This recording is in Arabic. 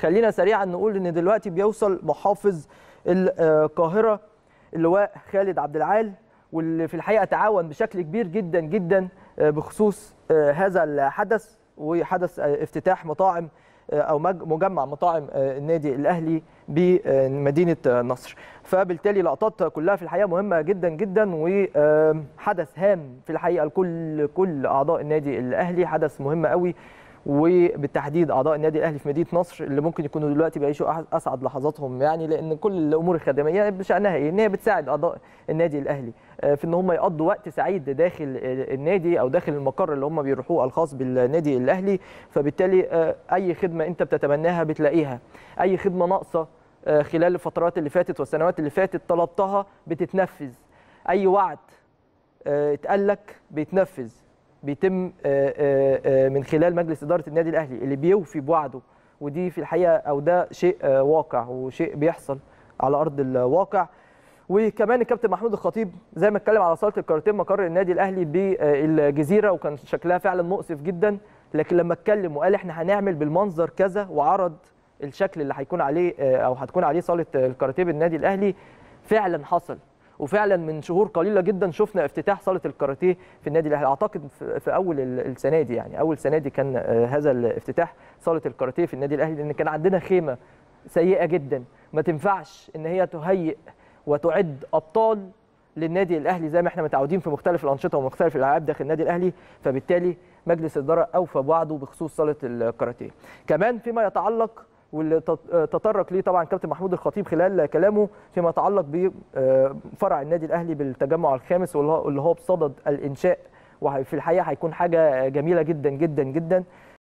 خلينا سريعا نقول ان دلوقتي بيوصل محافظ القاهره اللواء خالد عبد العال واللي في الحقيقه تعاون بشكل كبير جدا جدا آه، بخصوص آه، هذا الحدث وحدث آه، افتتاح مطاعم او مجمع مطاعم النادي الاهلي بمدينه نصر فبالتالي لقطات كلها في الحقيقه مهمه جدا جدا وحدث هام في الحقيقه لكل كل اعضاء النادي الاهلي حدث مهم قوي وبالتحديد اعضاء النادي الاهلي في مدينه نصر اللي ممكن يكونوا دلوقتي بيعيشوا اسعد لحظاتهم يعني لان كل الامور الخدميه بشانها ايه؟ ان هي بتساعد اعضاء النادي الاهلي آه، في ان هم يقضوا وقت سعيد داخل النادي او داخل المقر اللي هم بيروحوه الخاص بالنادي الاهلي فبالتالي آه، اي خدمه انت بتتمناها بتلاقيها اي خدمه ناقصه آه، خلال الفترات اللي فاتت والسنوات اللي فاتت طلبتها بتتنفذ اي وعد اتقال لك بيتنفذ بيتم آه، آه، آه، من خلال مجلس اداره النادي الاهلي اللي بيوفي بوعده ودي في الحقيقه او ده شيء واقع وشيء بيحصل على ارض الواقع وكمان الكابتن محمود الخطيب زي ما اتكلم على صاله الكارتين مقر النادي الاهلي بالجزيره وكان شكلها فعلا مؤسف جدا لكن لما اتكلم وقال احنا هنعمل بالمنظر كذا وعرض الشكل اللي هيكون عليه او هتكون عليه صاله الكارتين بالنادي الاهلي فعلا حصل وفعلا من شهور قليله جدا شفنا افتتاح صاله الكاراتيه في النادي الاهلي اعتقد في اول السنه دي يعني اول سنه دي كان آه، هذا الافتتاح صاله الكاراتيه في النادي الاهلي لان كان عندنا خيمه سيئه جدا ما تنفعش ان هي تهيئ وتعد ابطال للنادي الاهلي زي ما احنا متعودين في مختلف الانشطه ومختلف الالعاب داخل النادي الاهلي فبالتالي مجلس الاداره اوفى بعضه بخصوص صاله الكاراتيه كمان فيما يتعلق واللي آه، تطرق ليه طبعا كابتن محمود الخطيب خلال كلامه فيما يتعلق بفرع آه، النادي الاهلي بالتجمع الخامس واللي هو بصدد الانشاء وفي الحقيقه هيكون حاجه جميله جدا جدا جدا